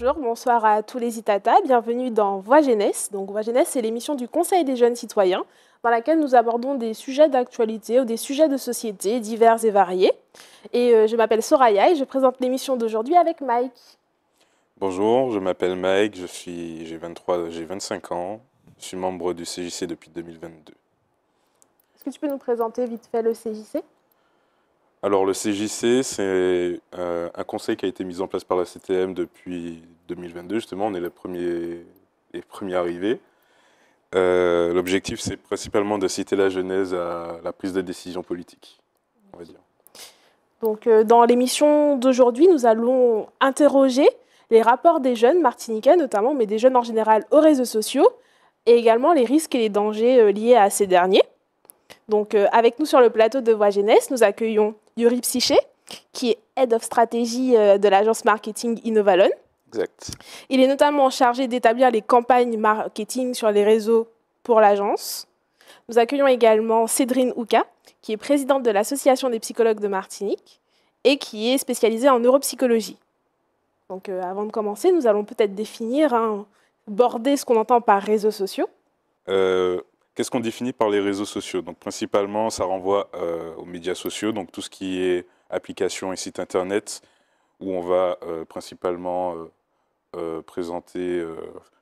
bonjour, bonsoir à tous les Itata. Bienvenue dans Voix Jeunesse. Donc, Voix Jeunesse, c'est l'émission du Conseil des jeunes citoyens dans laquelle nous abordons des sujets d'actualité ou des sujets de société divers et variés. Et euh, je m'appelle Soraya et je présente l'émission d'aujourd'hui avec Mike. Bonjour, je m'appelle Mike, je suis, j'ai 23, j'ai 25 ans, je suis membre du CJC depuis 2022. Est-ce que tu peux nous présenter vite fait le CJC alors le CJC, c'est euh, un conseil qui a été mis en place par la CTM depuis 2022, justement, on est les premiers, les premiers arrivés. Euh, l'objectif, c'est principalement de citer la genèse à la prise de décision politique, on va dire. Donc, euh, dans l'émission d'aujourd'hui, nous allons interroger les rapports des jeunes martiniquais, notamment, mais des jeunes en général, aux réseaux sociaux, et également les risques et les dangers liés à ces derniers. Donc, avec nous sur le plateau de Voix Jeunesse, nous accueillons Yuri Psyché, qui est Head of Stratégie euh, de l'agence marketing Innovalon. Exact. Il est notamment chargé d'établir les campagnes marketing sur les réseaux pour l'agence. Nous accueillons également Cédrine Houka, qui est présidente de l'Association des psychologues de Martinique et qui est spécialisée en neuropsychologie. Donc euh, avant de commencer, nous allons peut-être définir, hein, border ce qu'on entend par réseaux sociaux. Euh, Qu'est-ce qu'on définit par les réseaux sociaux Donc principalement, ça renvoie euh, aux médias sociaux, donc tout ce qui est applications et sites internet, où on va euh, principalement euh, présenter,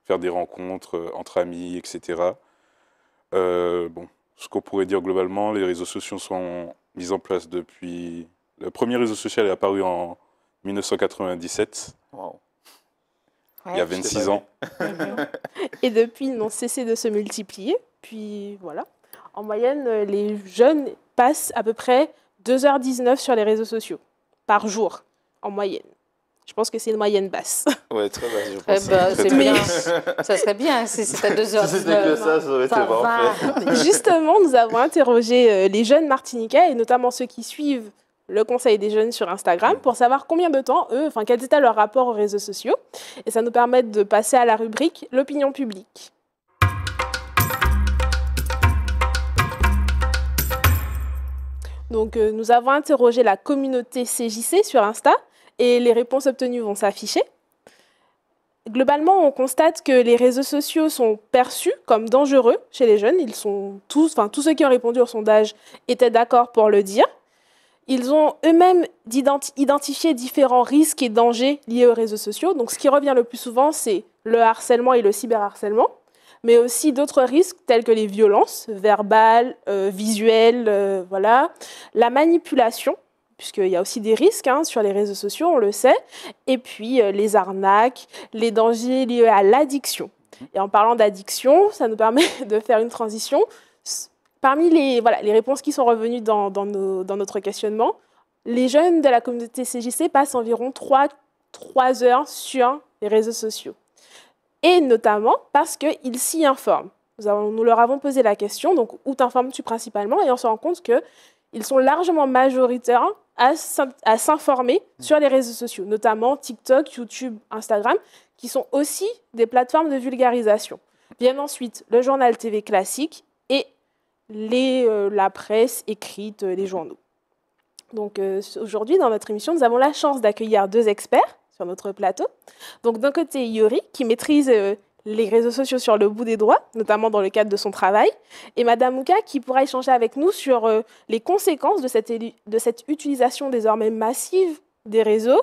faire des rencontres entre amis, etc. bon, ce qu'on pourrait dire globalement, les réseaux sociaux sont mis en place depuis. Le premier réseau social est apparu en 1997. il y a 26 ans. Et depuis, ils n'ont cessé de se multiplier. Puis voilà. En moyenne, euh, les jeunes passent à peu près 2h19 sur les réseaux sociaux par jour, en moyenne. Je pense que c'est une moyenne basse. Ouais, très basse, je eh pense. Ben, c'est bien. ça serait bien si c'était 2 19 Si c'était que ça, ça aurait été Justement, nous avons interrogé euh, les jeunes martiniquais et notamment ceux qui suivent le Conseil des jeunes sur Instagram pour savoir combien de temps eux, enfin, quel était leur rapport aux réseaux sociaux. Et ça nous permet de passer à la rubrique L'opinion publique. Donc, euh, nous avons interrogé la communauté CJC sur Insta et les réponses obtenues vont s'afficher. Globalement, on constate que les réseaux sociaux sont perçus comme dangereux chez les jeunes. Ils sont tous, enfin, tous ceux qui ont répondu au sondage étaient d'accord pour le dire. Ils ont eux-mêmes identifié différents risques et dangers liés aux réseaux sociaux. Donc, ce qui revient le plus souvent, c'est le harcèlement et le cyberharcèlement mais aussi d'autres risques tels que les violences verbales, euh, visuelles, euh, voilà, la manipulation, puisqu'il y a aussi des risques hein, sur les réseaux sociaux, on le sait, et puis euh, les arnaques, les dangers liés à l'addiction. Et en parlant d'addiction, ça nous permet de faire une transition. Parmi les, voilà, les réponses qui sont revenues dans, dans, dans notre questionnement, les jeunes de la communauté CJC passent environ 3, 3 heures sur les réseaux sociaux et notamment parce qu'ils s'y informent. Nous, leur avons posé la question, donc où t'informes-tu principalement Et on se rend compte qu'ils sont largement majoritaires à s'informer sur les réseaux sociaux, notamment TikTok, YouTube, Instagram, qui sont aussi des plateformes de vulgarisation. Viennent ensuite le journal TV classique et les, euh, la presse écrite, euh, les journaux. Donc euh, aujourd'hui, dans notre émission, nous avons la chance d'accueillir deux experts sur notre plateau. Donc d'un côté, Yori, qui maîtrise euh, les réseaux sociaux sur le bout des doigts, notamment dans le cadre de son travail, et Madame Mouka, qui pourra échanger avec nous sur euh, les conséquences de cette, de cette utilisation désormais massive des réseaux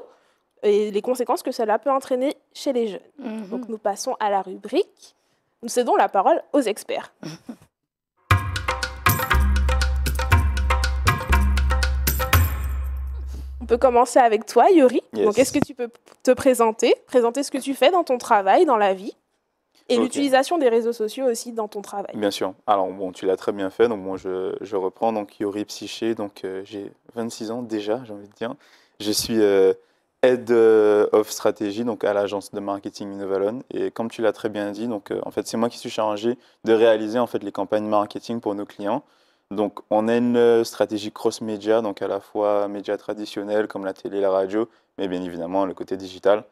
et les conséquences que cela peut entraîner chez les jeunes. Mm-hmm. Donc nous passons à la rubrique. Nous cédons la parole aux experts. On peut commencer avec toi, Yori. Donc, est-ce que tu peux te présenter, présenter ce que tu fais dans ton travail, dans la vie et l'utilisation des réseaux sociaux aussi dans ton travail. Bien sûr. Alors, bon, tu l'as très bien fait. Donc, moi, je, reprends. Donc, Yori Psyché. Donc, euh, j'ai 26 ans déjà, j'ai envie de dire. Je suis euh, Head aide euh, of stratégie donc à l'agence de marketing Innovalon. Et comme tu l'as très bien dit, donc, en fait, c'est moi qui suis chargé de réaliser en fait, les campagnes marketing pour nos clients. Donc, on a une euh, stratégie cross-média, donc à la fois médias traditionnels comme la télé, la radio, mais bien évidemment le côté digital.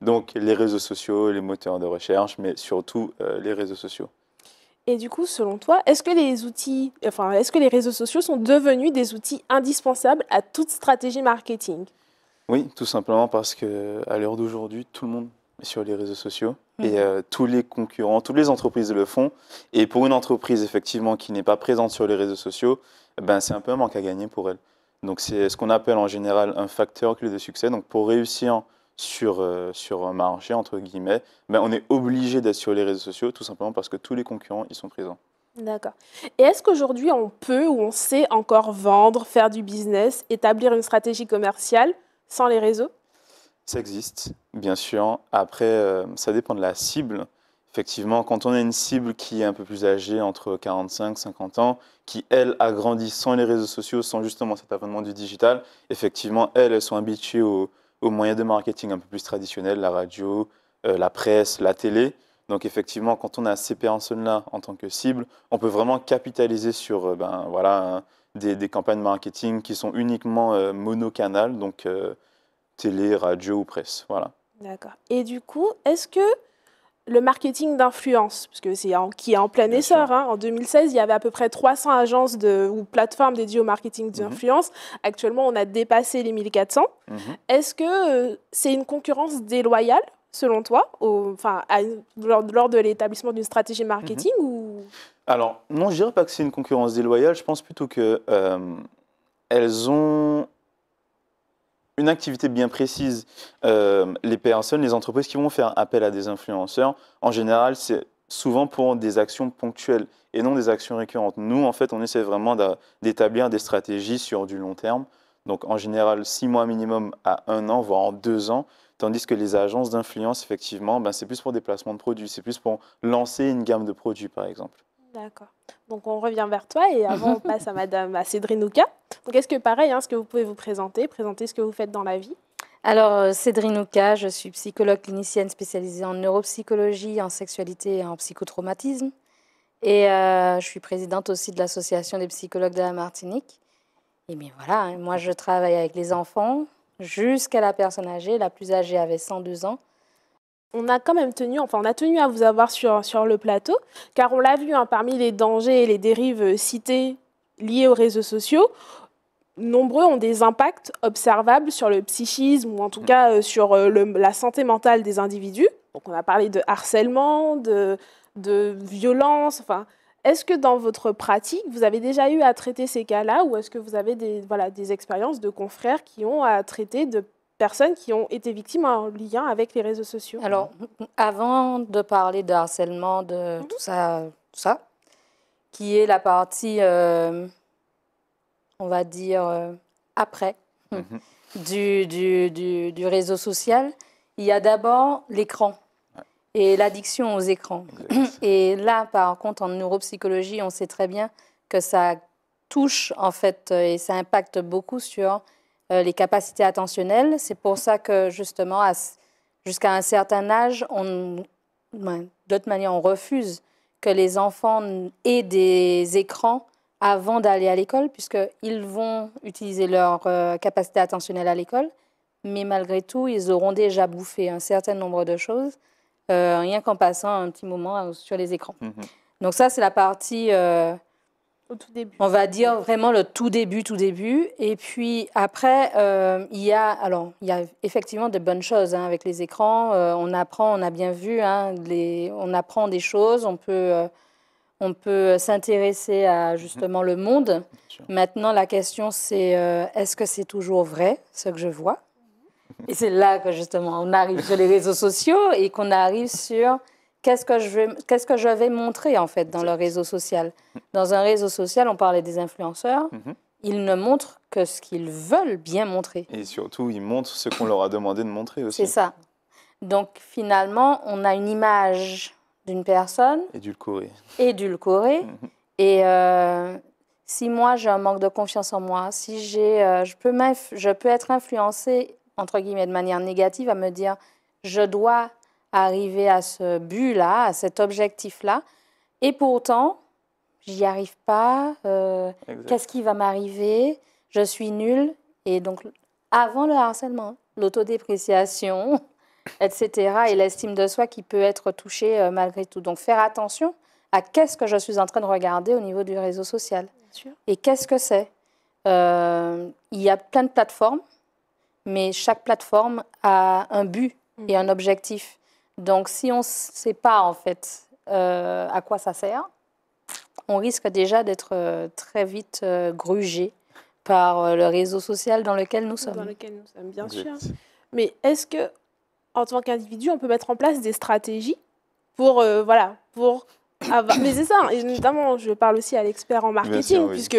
Donc, les réseaux sociaux, les moteurs de recherche, mais surtout euh, les réseaux sociaux. Et du coup, selon toi, est-ce que les outils, enfin, est-ce que les réseaux sociaux sont devenus des outils indispensables à toute stratégie marketing Oui, tout simplement parce que à l'heure d'aujourd'hui, tout le monde est sur les réseaux sociaux. Et mhm. euh, tous les concurrents, toutes les entreprises le font. Et pour une entreprise, effectivement, qui n'est pas présente sur les réseaux sociaux, ben, c'est un peu un manque à gagner pour elle. Donc, c'est ce qu'on appelle en général un facteur clé de succès. Donc, pour réussir sur, euh, sur un marché, entre guillemets, ben, on est obligé d'être sur les réseaux sociaux, tout simplement parce que tous les concurrents ils sont présents. D'accord. Et est-ce qu'aujourd'hui, on peut ou on sait encore vendre, faire du business, établir une stratégie commerciale sans les réseaux ça existe, bien sûr. Après, euh, ça dépend de la cible. Effectivement, quand on a une cible qui est un peu plus âgée, entre 45 50 ans, qui, elle, a grandi sans les réseaux sociaux, sans justement cet avènement du digital, effectivement, elles, elles sont habituées aux, moyens de marketing un peu plus traditionnels, la radio, euh, la presse, la télé. Donc effectivement, quand on a ces personnes-là en tant que cible, on peut vraiment capitaliser sur euh, ben, voilà, hein, des, des, campagnes marketing qui sont uniquement monocanales, donc télé, radio ou presse. Voilà. D'accord. Et du coup, est-ce que le marketing d'influence, parce que c'est qui est en plein essor. Hein. En 2016, il y avait à peu près 300 agences de, ou plateformes dédiées au marketing mhm. d'influence. Actuellement, on a dépassé les 1400. Mhm. Est-ce que euh, c'est une concurrence déloyale, selon toi, enfin, lors, de l'établissement d'une stratégie mhm. marketing ou... Alors, non, je dirais pas que c'est une concurrence déloyale. Je pense plutôt que euh, elles ont une activité bien précise, euh, les personnes, les entreprises qui vont faire appel à des influenceurs, en général, c'est souvent pour des actions ponctuelles et non des actions récurrentes. Nous, en fait, on essaie vraiment d'établir des stratégies sur du long terme, donc en général six mois minimum à un an, voire en deux ans, tandis que les agences d'influence, effectivement, ben, c'est plus pour des placements de produits, c'est plus pour lancer une gamme de produits, par exemple. D'accord. Donc on revient vers toi et avant on passe à Madame à Ouka. Donc est-ce que pareil, hein, ce que vous pouvez vous présenter, présenter ce que vous faites dans la vie alors, euh, Cédrine Ouka, je suis psychologue clinicienne spécialisée en neuropsychologie, en sexualité et en psychotraumatisme. Et euh, je suis présidente aussi de l'Association des psychologues de la Martinique. Et bien voilà, hein, moi je travaille avec les enfants jusqu'à la personne âgée. La plus âgée avait 102 ans on a quand même tenu, enfin on a tenu à vous avoir sur, sur le plateau, car on l'a vu hein, parmi les dangers et les dérives euh, citées liées aux réseaux sociaux, nombreux ont des impacts observables sur le psychisme ou en tout mm. cas euh, sur euh, la santé mentale des individus. Donc on a parlé de harcèlement, de, de violence, enfin. Est-ce que dans votre pratique, vous avez déjà eu à traiter ces cas-là ou est-ce que vous avez des, voilà, des expériences de confrères qui ont à traiter de personnes qui ont été victimes en lien avec les réseaux sociaux. Alors, avant de parler de harcèlement, de mhm. tout ça, tout ça, qui est la partie, euh, on va dire, euh, après mhm. du, du, du, réseau social, il y a d'abord l'écran et l'addiction aux écrans. Et là, par contre, en neuropsychologie, on sait très bien que ça touche, en fait, euh, et ça impacte beaucoup sur euh, les capacités attentionnelles. C'est pour ça que, justement, jusqu'à un certain âge, on, ben, d'autre manière, on refuse que les enfants aient des écrans avant d'aller à l'école, puisqu'ils vont utiliser leur euh, capacité attentionnelle à l'école, mais malgré tout, ils auront déjà bouffé un certain nombre de choses, euh, rien qu'en passant un petit moment sur les écrans. Mm-hmm. Donc ça, c'est la partie on va dire vraiment le tout début, tout début. Et puis après, euh, il, y a, alors, il y a effectivement de bonnes choses hein, avec les écrans. Euh, on apprend, on a bien vu, hein, on apprend des choses, on peut, euh, on peut s'intéresser à mhm. justement le monde. Maintenant, la question c'est est-ce que c'est toujours vrai ce que je vois Et c'est là que justement on arrive sur les réseaux sociaux et qu'on arrive sur qu'est-ce que je vais, qu'est-ce que je vais montrer en fait dans le réseau social Dans un réseau social, on parlait des influenceurs. Mhm. Ils ne montrent que ce qu'ils veulent bien montrer. Et surtout, ils montrent ce qu'on leur a demandé de montrer aussi. C'est ça. Donc finalement, on a une image d'une personne. Édulcorée. Édulcorée. Et mhm. euh, si moi j'ai un manque de confiance en moi, si j'ai, euh, je peux je peux être influencée entre guillemets de manière négative à me dire je dois arriver à ce but-là, à cet objectif-là. Et pourtant, j'y arrive pas. Euh, qu'est-ce qui va m'arriver Je suis nulle. Et donc, avant le harcèlement, l'autodépréciation, etc., et l'estime de soi qui peut être touchée euh, malgré tout. Donc, faire attention à qu'est-ce que je suis en train de regarder au niveau du réseau social. Et qu'est-ce que c'est euh, Il y a plein de plateformes, mais chaque plateforme a un but mm. et un objectif. Donc si on ne sait pas en fait euh, à quoi ça sert, on risque déjà d'être euh, très vite euh, grugé par le réseau social dans lequel nous sommes. Dans lequel nous sommes, bien sûr. Mais est-ce que, en tant qu'individu, on peut mettre en place des stratégies pour, voilà, pour Mais c'est ça, hein, et notamment, je parle aussi à l'expert en marketing, puisque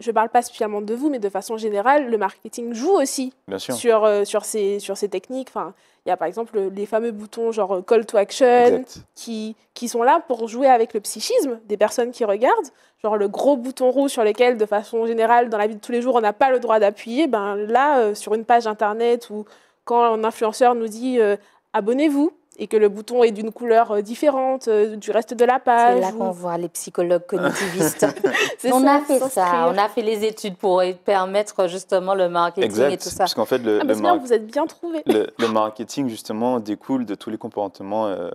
je ne parle pas spécialement de vous, mais de façon générale, le marketing joue aussi Sur, euh, sur, ces, sur techniques. Enfin, il y a par exemple les fameux boutons genre call to action qui, qui, sont là pour jouer avec le psychisme des personnes qui regardent. Genre le gros bouton rouge sur lequel, de façon générale, dans la vie de tous les jours, on n'a pas le droit d'appuyer. Ben là, euh, sur une page internet ou quand un influenceur nous dit euh, abonnez-vous, et que le bouton est d'une couleur euh, différente euh, du reste de la page. C'est là qu'on voit les psychologues cognitivistes. on a fait ça, on a fait les études pour e-, permettre justement le marketing et tout ça. Parce qu'en fait, le, ah, vous êtes bien trouvé. Le, marketing justement découle de tous les comportements euh,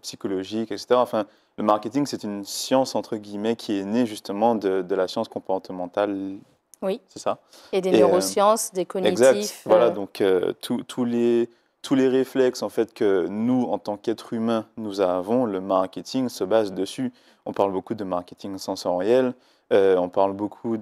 psychologiques, etc. Enfin, le marketing, c'est une science entre guillemets qui est née justement de, la science comportementale oui. C'est ça. Et des neurosciences, des cognitifs. Exact. Voilà, donc tous les tous les réflexes en fait que nous, en tant qu'êtres humains, nous avons, le marketing se base dessus. On parle beaucoup de marketing sensoriel, euh, on parle beaucoup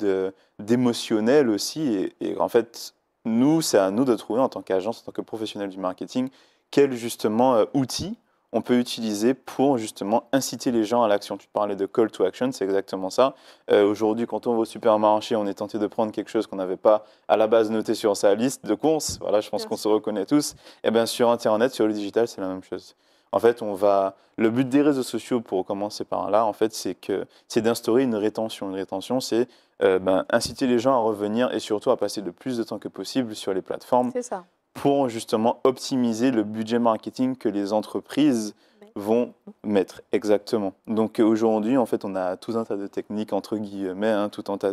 d'émotionnel aussi. Et, en fait, nous, c'est à nous de trouver en tant qu'agence, en tant que professionnel du marketing, quel justement euh, outil on peut utiliser pour justement inciter les gens à l'action. Tu parlais de call to action, c'est exactement ça. Euh, aujourd'hui, quand on va au supermarché, on est tenté de prendre quelque chose qu'on n'avait pas à la base noté sur sa liste de courses. Voilà, je pense qu'on se reconnaît tous. Et eh bien sur Internet, sur le digital, c'est la même chose. En fait, on va. Le but des réseaux sociaux, pour commencer par là, en fait, c'est que c'est d'instaurer une rétention. Une rétention, c'est euh, ben, inciter les gens à revenir et surtout à passer le plus de temps que possible sur les plateformes. C'est ça pour justement optimiser le budget marketing que les entreprises vont mettre exactement. Donc euh, aujourd'hui, en fait, on a tout un tas de techniques entre guillemets, hein, tout un tas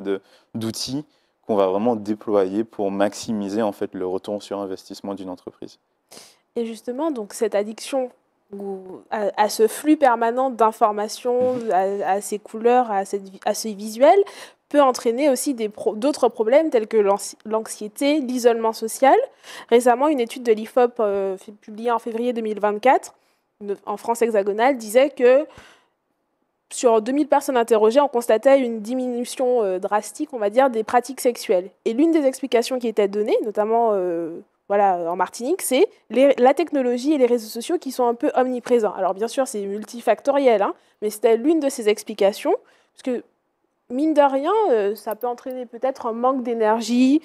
d'outils qu'on va vraiment déployer pour maximiser en fait le retour sur investissement d'une entreprise. Et justement, donc cette addiction à, ce flux permanent d'informations, mhm. à, ces couleurs, à, cette, à ce visuel, peut entraîner aussi d'autres problèmes tels que l'anxiété, l'isolement social. Récemment, une étude de l'IFOP euh, publiée en février 2024 en France hexagonale disait que sur 2000 personnes interrogées, on constatait une diminution euh, drastique, on va dire, des pratiques sexuelles. Et l'une des explications qui était donnée, notamment euh, voilà, en Martinique, c'est la technologie et les réseaux sociaux qui sont un peu omniprésents. Alors bien sûr, c'est multifactoriel, hein, mais c'était l'une de ces explications, parce que mine de rien, euh, ça peut entraîner peut-être un manque d'énergie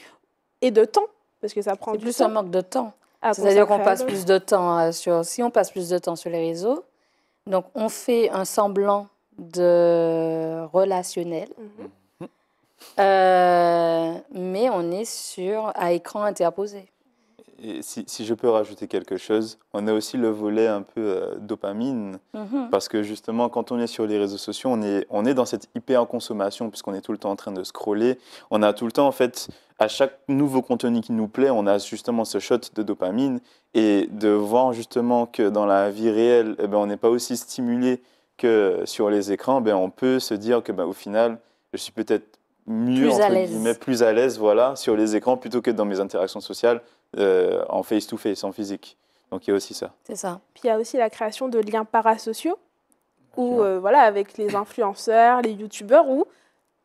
et de temps, parce que ça prend plus un manque de temps. Ah, C'est-à-dire qu'on passe plus de temps sur. Si on passe plus de temps sur les réseaux, donc on fait un semblant de relationnel, mhm. euh, mais on est sur à écran interposé et si, je peux rajouter quelque chose, on a aussi le volet un peu euh, dopamine, mhm. parce que justement, quand on est sur les réseaux sociaux, on est, on est dans cette hyper-consommation, puisqu'on est tout le temps en train de scroller. On a tout le temps, en fait, à chaque nouveau contenu qui nous plaît, on a justement ce shot de dopamine, et de voir justement que dans la vie réelle, eh ben, on n'est pas aussi stimulé que sur les écrans, eh ben, on peut se dire que bah, au final, je suis peut-être mieux, entre à guillemets, plus à l'aise voilà, sur les écrans plutôt que dans mes interactions sociales euh, en face-to-face, en physique. Donc il y a aussi ça. C'est ça. Puis il y a aussi la création de liens parasociaux, où euh, voilà, avec les influenceurs, les youtubeurs, où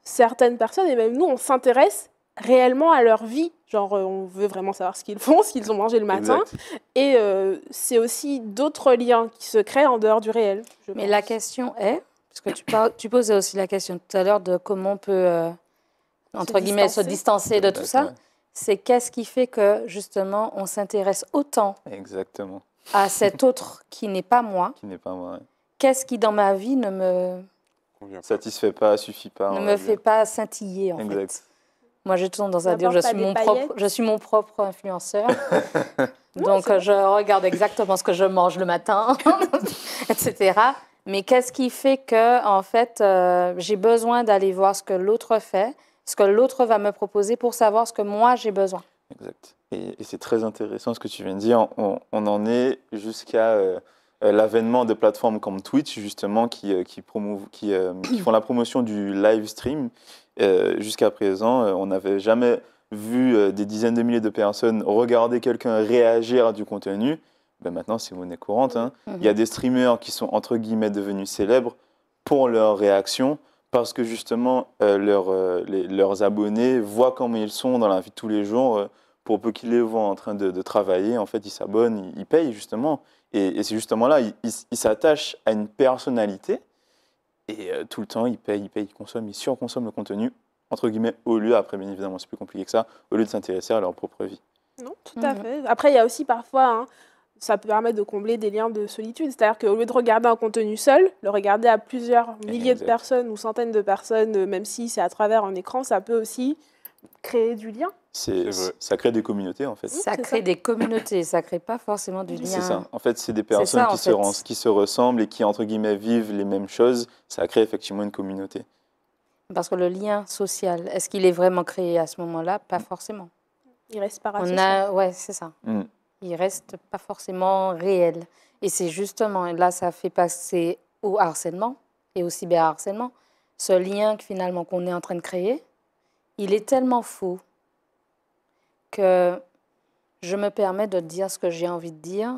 certaines personnes, et même nous, on s'intéresse réellement à leur vie. Genre, euh, on veut vraiment savoir ce qu'ils font, ce qu'ils ont mangé le matin. Et c'est aussi d'autres liens qui se créent en dehors du réel. Mais la question est, parce que tu, posais aussi la question tout à l'heure de comment on peut, entre guillemets, se distancer de tout ça c'est qu'est-ce qui fait que justement on s'intéresse autant à cet autre qui n'est pas moi. Qui n'est pas moi. Qu'est-ce qui dans ma vie ne me satisfait pas, suffit pas, ne me fait pas scintiller en fait. Moi, j'ai tendance dans dire je suis mon propre, je suis mon propre influenceur. Donc, je regarde exactement ce que je mange le matin, etc. Mais qu'est-ce qui fait que, en fait, euh, j'ai besoin d'aller voir ce que l'autre fait ce que l'autre va me proposer pour savoir ce que moi j'ai besoin. Exact. Et, c'est très intéressant ce que tu viens de dire. On, en est jusqu'à euh, euh, l'avènement de plateformes comme Twitch, justement, euh, qui, font la promotion du live stream. jusqu'à présent, on n'avait jamais vu des dizaines de milliers de personnes regarder quelqu'un réagir à du contenu. Ben maintenant, c'est monnaie courante. Hein. Mhm. Il y a des streamers qui sont entre guillemets devenus célèbres pour leurs réactions parce que justement, euh, euh, leurs abonnés voient comment ils sont dans la vie de tous les jours. Euh, pour peu qu'ils les voient en train de, travailler, en fait, ils s'abonnent, ils, payent justement. Et, c'est justement là, ils, s'attachent à une personnalité. Et tout le temps, ils payent, ils payent, ils consomment, ils surconsomment le contenu, entre guillemets, au lieu, après, bien évidemment, c'est plus compliqué que ça, au lieu de s'intéresser à leur propre vie. Non, tout à mhm. fait. Après, il y a aussi parfois hein, ça peut permettre de combler des liens de solitude. C'est-à-dire qu'au lieu de regarder un contenu seul, le regarder à plusieurs eh, milliers de personnes ou centaines de personnes, euh, même si c'est à travers un écran, ça peut aussi créer du lien. C'est, ça crée des communautés en fait. Ça crée des communautés, ça crée pas forcément du lien. C'est ça. En fait, c'est des personnes qui, se qui se ressemblent et qui entre guillemets vivent les mêmes choses. Ça crée effectivement une communauté. Parce que le lien social, est-ce qu'il est vraiment créé à ce moment-là Pas forcément. Il reste par On a, ouais, c'est ça. Hmm il reste pas forcément réel. Et c'est justement, là, ça fait passer au harcèlement et au cyberharcèlement. Ce lien que, finalement qu'on est en train de créer, il est tellement fou que je me permets de dire ce que j'ai envie de dire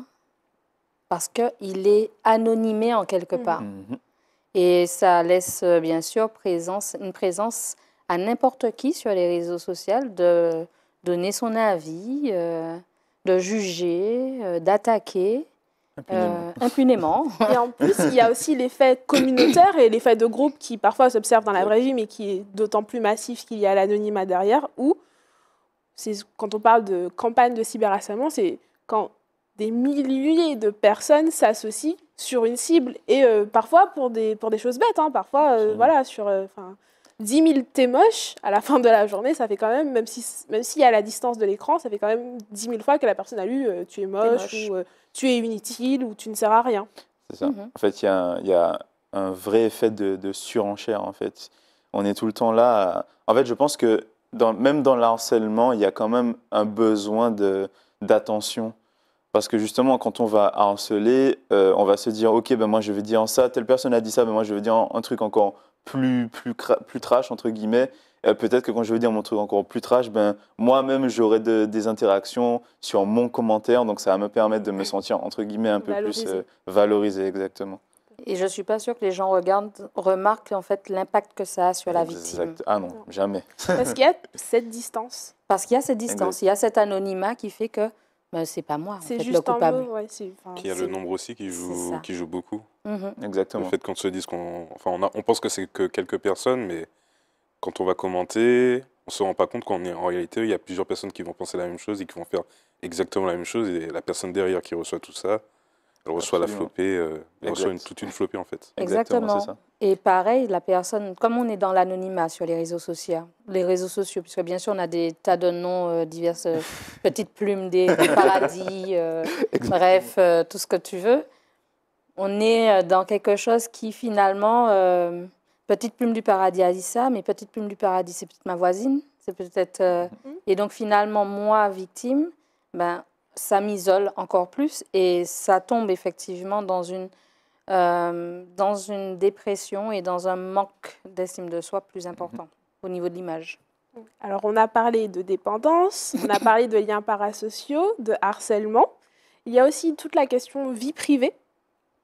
parce qu'il est anonymé en quelque mm. part. Mhm. Et ça laisse euh, bien sûr présence, une présence à n'importe qui sur les réseaux sociaux de donner son avis. Euh, de juger, euh, d'attaquer. Impunément. Euh, et en plus, il y a aussi l'effet communautaire et l'effet de groupe qui parfois s'observe dans la vraie vie, mais qui est d'autant plus massif qu'il y a l'anonymat derrière, où, quand on parle de campagne de cyberharcèlement, c'est quand des milliers de personnes s'associent sur une cible, et euh, parfois pour des, pour des choses bêtes, hein. parfois voilà, sur... 10 000 t'es moche » à la fin de la journée, ça fait quand même, même si, même si à la distance de l'écran, ça fait quand même 10 000 fois que la personne a lu euh, tu es moche, ou euh, tu es inutile ou tu ne sers à rien. C'est ça. Mhm. En fait, il y, a un vrai effet de, surenchère. En fait, on est tout le temps là. En fait, je pense que même dans l'harcèlement, il y a quand même un besoin d'attention. Parce que justement, quand on va harceler, euh, on va se dire, OK, ben moi je vais dire ça, telle personne a dit ça, mais ben moi je vais dire un truc encore plus, plus, plus trash, entre guillemets. Euh, peut-être que quand je vais dire mon truc encore plus trash, ben, moi-même, j'aurai des interactions sur mon commentaire, donc ça va me permettre de me sentir, entre guillemets, un peu plus valorisé, euh, exactement. Et je ne suis pas sûre que les gens regardent, remarquent en fait l'impact que ça a sur la victime. Exact. Ah non, jamais. Parce qu'il y a cette distance. Parce qu'il y a cette distance, il y a cet anonymat qui fait que bah, c'est pas moi, c'est juste le coupable. Un qui a le nombre aussi qui joue, qui joue beaucoup. Mhm. Exactement. Le fait qu'on se dise qu'on. Enfin, on, on, pense que c'est que quelques personnes, mais quand on va commenter, on se rend pas compte qu'en en réalité, il y a plusieurs personnes qui vont penser la même chose et qui vont faire exactement la même chose. Et la personne derrière qui reçoit tout ça, elle reçoit la flopée, euh, elle reçoit toute une flopée en fait. Exactement. Et pareil, la personne, comme on est dans l'anonymat sur les réseaux sociaux, les réseaux sociaux, puisque bien sûr on a des tas de noms, euh, diverses euh, petites plumes, des, paradis, bref, tout ce que tu veux. On est dans quelque chose qui finalement, petite plume du paradis ça, mais petite plume du paradis c'est peut-être ma voisine, c'est peut-être. Mm-hmm. Et donc finalement moi victime, ben ça m'isole encore plus et ça tombe effectivement dans une, euh, dans une dépression et dans un manque d'estime de soi plus mhm. important au niveau de l'image. Alors on a parlé de dépendance, on a parlé de liens parasociaux, de harcèlement. Il y a aussi toute la question vie privée,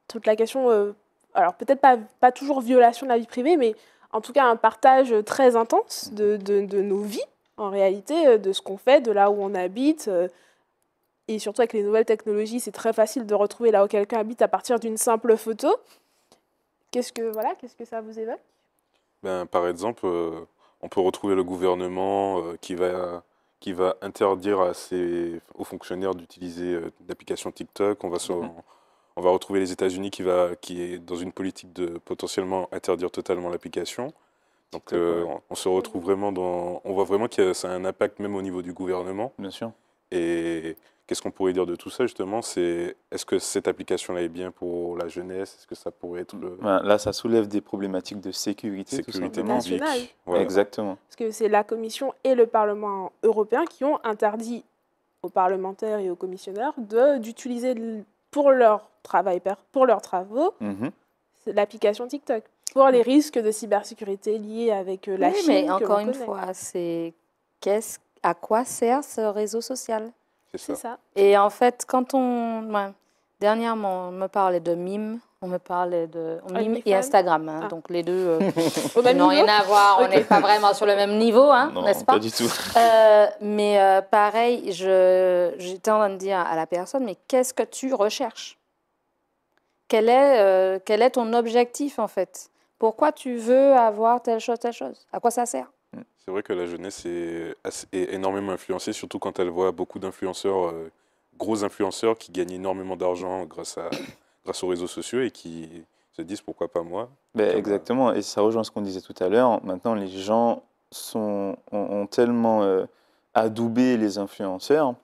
toute la question, euh, alors peut-être pas, pas toujours violation de la vie privée, mais en tout cas un partage très intense de, de nos vies, en réalité, euh, de ce qu'on fait, de là où on habite, et surtout avec les nouvelles technologies, c'est très facile de retrouver là où quelqu'un habite à partir d'une simple photo. Qu'est-ce que voilà, qu'est-ce que ça vous évoque ben, par exemple, euh, on peut retrouver le gouvernement euh, qui va qui va interdire à ses, aux fonctionnaires d'utiliser euh, l'application TikTok. On va mhm. on va retrouver les États-Unis qui va qui est dans une politique de potentiellement interdire totalement l'application. Donc on, on se retrouve vraiment dans, on voit vraiment que ça a un impact même au niveau du gouvernement. Bien sûr. Et Qu'est-ce qu'on pourrait dire de tout ça justement C'est est-ce que cette application-là est bien pour la jeunesse Est-ce que ça pourrait être le... Là, ça soulève des problématiques de sécurité, sécurité tout Exactement. Parce que c'est la Commission et le Parlement européen qui ont interdit aux parlementaires et aux commissionnaires d'utiliser pour leur travail, pour leurs travaux, mhm. l'application TikTok pour les risques de cybersécurité liés avec euh, la oui, Mais encore une fois, c'est quest à quoi sert ce réseau social c'est ça. Et en fait, quand on. dernièrement, on me parlait de mime. On me parlait de mime et Instagram, hein, ah. donc les deux euh, n'ont rien à voir, on n'est pas vraiment sur le même niveau, hein, n'est-ce pas Pas du tout. Euh, mais euh, pareil, j'étais en train de dire à la personne, mais qu'est-ce que tu recherches quel est, quel est ton objectif en fait Pourquoi tu veux avoir telle chose, telle chose À quoi ça sert c'est vrai que la jeunesse est, énormément influencée, surtout quand elle voit beaucoup d'influenceurs, euh, gros influenceurs, qui gagnent énormément d'argent grâce, à, grâce aux réseaux sociaux et qui se disent pourquoi pas moi. Ben, euh, exactement, et ça rejoint ce qu'on disait tout à l'heure. Maintenant, les gens sont, ont, tellement euh, adoubé les influenceurs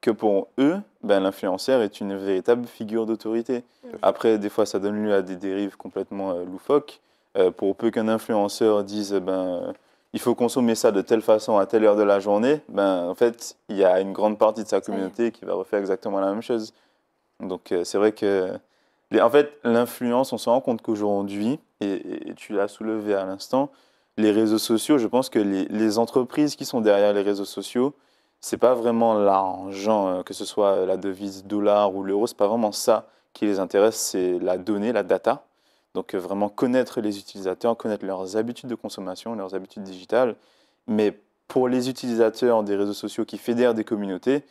que pour eux, ben, l'influenceur est une véritable figure d'autorité. Après, des fois, ça donne lieu à des dérives complètement loufoques. pour peu qu'un influenceur dise ben, il faut consommer ça de telle façon à telle heure de la journée, ben, en fait, il y a une grande partie de sa communauté qui va refaire exactement la même chose. Donc, euh, c'est vrai que. en fait, l'influence, on se rend compte qu'aujourd'hui, et, tu l'as soulevé à l'instant, les réseaux sociaux, je pense que les, entreprises qui sont derrière les réseaux sociaux, ce n'est pas vraiment l'argent, euh, que ce soit la devise dollar ou l'euro, n'est pas vraiment ça qui les intéresse, c'est la donnée, la data. Donc euh, vraiment connaître les utilisateurs, connaître leurs habitudes de consommation, leurs habitudes digitales. Mais pour les utilisateurs des réseaux sociaux qui fédèrent des communautés,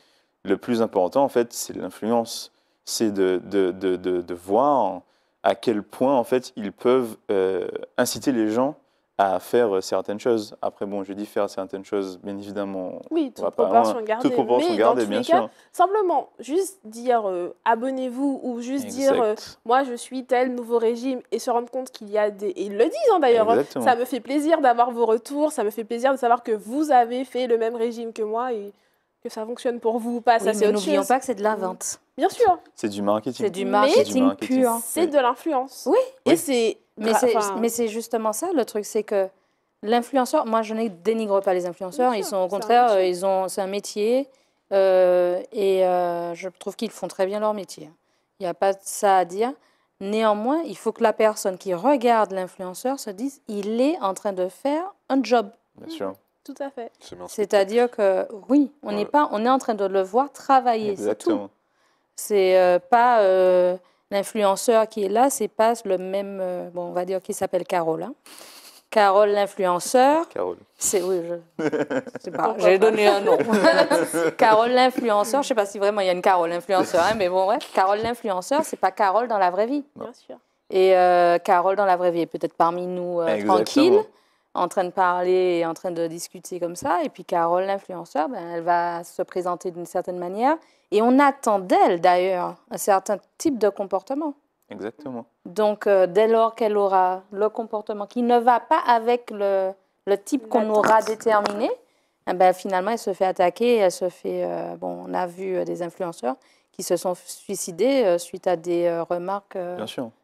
le plus important en fait, c'est l'influence, c'est de, voir à quel point en fait ils peuvent euh, inciter les gens à faire euh, certaines choses. Après, bon, je dis faire certaines choses, bien évidemment. Oui, tout pas, gardée. Toute proportion mais bien sûr. simplement, juste dire euh, abonnez-vous ou juste dire euh, moi je suis tel nouveau régime et se rendre compte qu'il y a des. Et ils le disent hein, d'ailleurs. Hein, ça me fait plaisir d'avoir vos retours, ça me fait plaisir de savoir que vous avez fait le même régime que moi et que ça fonctionne pour vous ou pas. ça, c'est N'oublions pas que c'est de la mmh. vente. Bien sûr. C'est du marketing. C'est du marketing, pur. C'est de l'influence. Oui. Et c'est mais c'est justement ça le truc, c'est que l'influenceur, moi je ne dénigre pas les influenceurs, ils sont au contraire, euh, ils ont, c'est un métier euh, et euh, je trouve qu'ils font très bien leur métier. Il n'y a pas ça à dire. Néanmoins, il faut que la personne qui regarde l'influenceur se dise, il est en train de faire un job. Bien sûr. Tout à fait. C'est-à-dire que oui, on n'est pas, on est en train de le voir travailler. C'est tout. C'est pas L'influenceur qui est là, c'est pas le même, euh, bon, on va dire qu'il s'appelle Carole. Hein. Carole l'influenceur. Carole. C'est oui, je. J'ai pas... donné un nom. Carole l'influenceur. Je sais pas si vraiment il y a une Carole influenceur, hein, mais bon ouais. Carole l'influenceur, c'est pas Carole dans la vraie vie. Bien sûr. Et euh, Carole dans la vraie vie est peut-être parmi nous euh, tranquille, en train de parler et en train de discuter comme ça. Et puis Carole l'influenceur, ben, elle va se présenter d'une certaine manière et on attend d'elle, d'ailleurs, un certain type de comportement. Exactement. Donc, euh, dès lors qu'elle aura le comportement qui ne va pas avec le, type qu'on aura déterminé, eh ben, finalement, elle se fait attaquer, elle se fait... Euh, bon, on a vu euh, des influenceurs qui se sont suicidés euh, suite à des euh, remarques euh,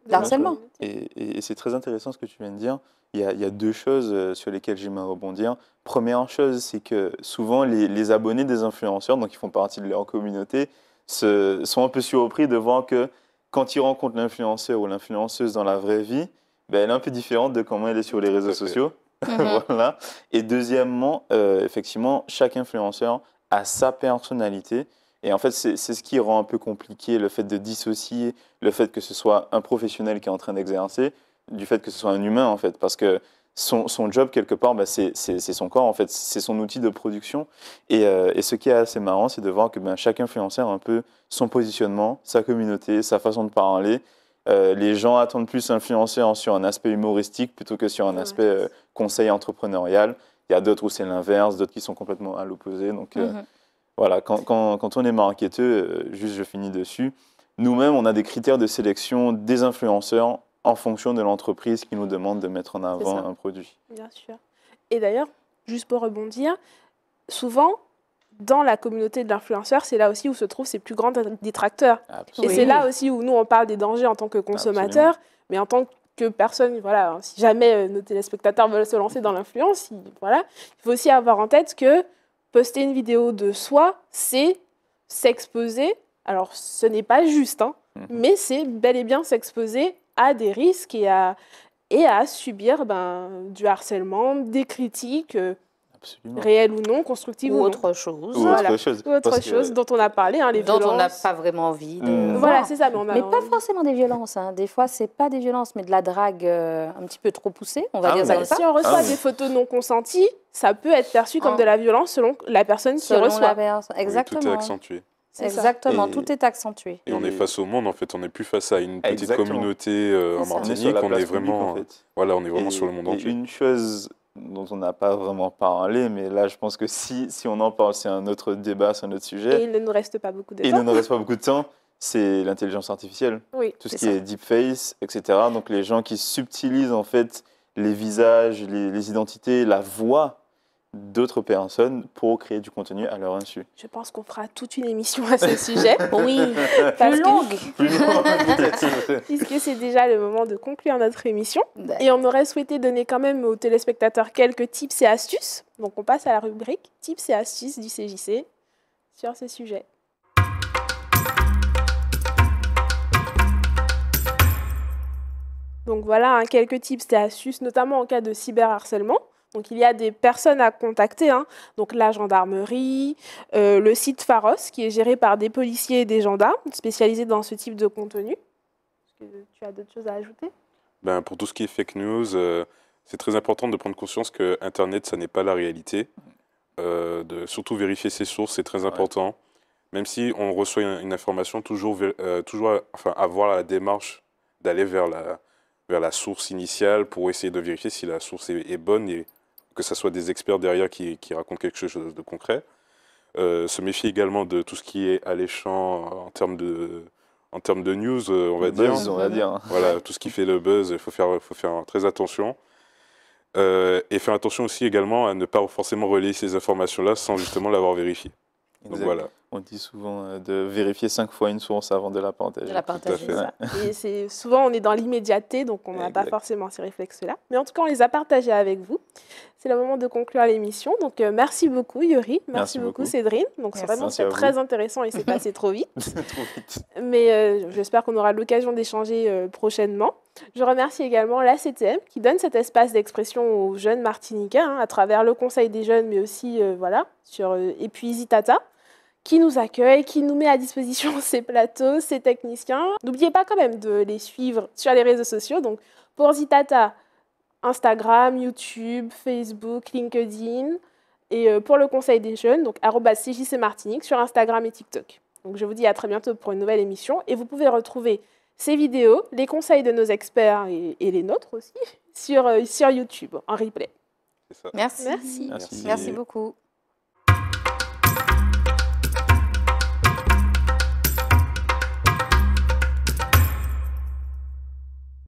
d'harcèlement. Et, c'est très intéressant ce que tu viens de dire. Il y, a, deux choses sur lesquelles j'aimerais rebondir. Première chose, c'est que souvent les, abonnés des influenceurs, donc qui font partie de leur communauté, se, sont un peu surpris de voir que quand ils rencontrent l'influenceur ou l'influenceuse dans la vraie vie, ben, elle est un peu différente de comment elle est sur les réseaux sociaux. Mhm. voilà. Et deuxièmement, effectivement, chaque influenceur a sa personnalité. Et en fait, c'est ce qui rend un peu compliqué le fait de dissocier le fait que ce soit un professionnel qui est en train d'exercer du fait que ce soit un humain, en fait. Parce que son, job, quelque part, bah, c'est son corps, en fait. C'est son outil de production. Et, euh, ce qui est assez marrant, c'est de voir que ben, chaque influenceur a un peu son positionnement, sa communauté, sa façon de parler. Euh, les gens attendent plus influenceur sur un aspect humoristique plutôt que sur un aspect euh, conseil entrepreneurial. Il y a d'autres où c'est l'inverse, d'autres qui sont complètement à l'opposé. Donc, mm-hmm. Voilà, quand, on est marketeur, euh, juste je finis dessus, nous-mêmes, on a des critères de sélection des influenceurs en fonction de l'entreprise qui nous demande de mettre en avant un produit. Bien sûr. Et d'ailleurs, juste pour rebondir, souvent, dans la communauté de l'influenceur, c'est là aussi où se trouvent ses plus grands détracteurs. Et c'est là aussi où nous, on parle des dangers en tant que consommateur, mais en tant que personne, voilà, hein, si jamais euh, nos téléspectateurs veulent se lancer dans l'influence, voilà, il faut aussi avoir en tête que poster une vidéo de soi, c'est s'exposer. Alors, ce n'est pas juste, hein, mhm. mais c'est bel et bien s'exposer à des risques et à, et à subir ben, du harcèlement, des critiques. Euh, Absolument. réelle ou non, constructive ou, autre chose. autre chose, autre chose dont on a parlé, les hein, les dont on n'a pas vraiment envie. De... Hmm. Voilà, c'est ça. Mais, pas forcément des violences. Hein. Des fois, c'est pas des violences, mais de la drague euh, un petit peu trop poussée, on va ah dire ça. Si on reçoit ah des photos non consenties, ça peut être perçu comme ah. de la violence selon la personne qui reçoit. La Exactement. tout accentué exactement, tout est accentué. Et, on est face au monde, en fait, on n'est plus face à une petite communauté euh, en Martinique, on est, vraiment, en fait. Euh, voilà, on est vraiment sur le monde entier. Une chose dont on n'a pas vraiment parlé, mais là, je pense que si, si on en parle, c'est un autre débat, c'est un autre sujet. Et il ne nous reste pas beaucoup de temps. il ne nous reste pas beaucoup de temps, c'est l'intelligence artificielle. tout ce qui est deep face, etc. Donc les gens qui subtilisent en fait les visages, les, les identités, la voix d'autres personnes pour créer du contenu à leur insu. Je pense qu'on fera toute une émission à ce sujet. oui, plus longue. Puisque c'est déjà le moment de conclure notre émission. Et on aurait souhaité donner quand même aux téléspectateurs quelques tips et astuces. Donc on passe à la rubrique tips et astuces du CJC sur ce sujet. Donc voilà, hein, quelques tips et astuces, notamment en cas de cyberharcèlement. Donc il y a des personnes à contacter, hein. donc la gendarmerie, euh, le site Pharos qui est géré par des policiers et des gendarmes spécialisés dans ce type de contenu. Est-ce que tu as d'autres choses à ajouter ben, Pour tout ce qui est fake news, euh, c'est très important de prendre conscience que Internet, ça n'est pas la réalité. Euh, de surtout vérifier ses sources, c'est très important. Même si on reçoit une, information, toujours, toujours enfin, avoir la démarche d'aller vers la, vers la source initiale pour essayer de vérifier si la source est, bonne et que ce soit des experts derrière qui, racontent quelque chose de concret. Euh, se méfier également de tout ce qui est alléchant en termes de, en termes de news, euh, on va, dire. on va dire. Voilà, tout ce qui fait le buzz, il faut faire, faut faire très attention. Euh, et faire attention aussi également à ne pas forcément relayer ces informations-là sans justement l'avoir vérifié. Donc voilà. On dit souvent euh, de vérifier cinq fois une source avant de la partager. la ça. Et c'est souvent on est dans l'immédiateté, donc on n'a pas forcément ces réflexes-là. Mais en tout cas, on les a partagés avec vous. C'est le moment de conclure l'émission. Donc euh, merci beaucoup Yuri, merci, beaucoup, Cédrine. Donc c'est vraiment très intéressant et c'est passé trop vite. Mais euh, j'espère qu'on aura l'occasion d'échanger prochainement. Je remercie également la CTM qui donne cet espace d'expression aux jeunes martiniquais hein, à travers le Conseil des jeunes, mais aussi voilà sur Épuisitata, qui nous accueille, qui nous met à disposition ses plateaux, ses techniciens. N'oubliez pas quand même de les suivre sur les réseaux sociaux. Donc, pour Zitata, Instagram, YouTube, Facebook, LinkedIn. Et euh, pour le conseil des jeunes, donc CJC Martinique sur Instagram et TikTok. Donc, je vous dis à très bientôt pour une nouvelle émission. Et vous pouvez retrouver ces vidéos, les conseils de nos experts et, les nôtres aussi, sur, euh, sur YouTube en replay. Merci. Merci. Merci beaucoup.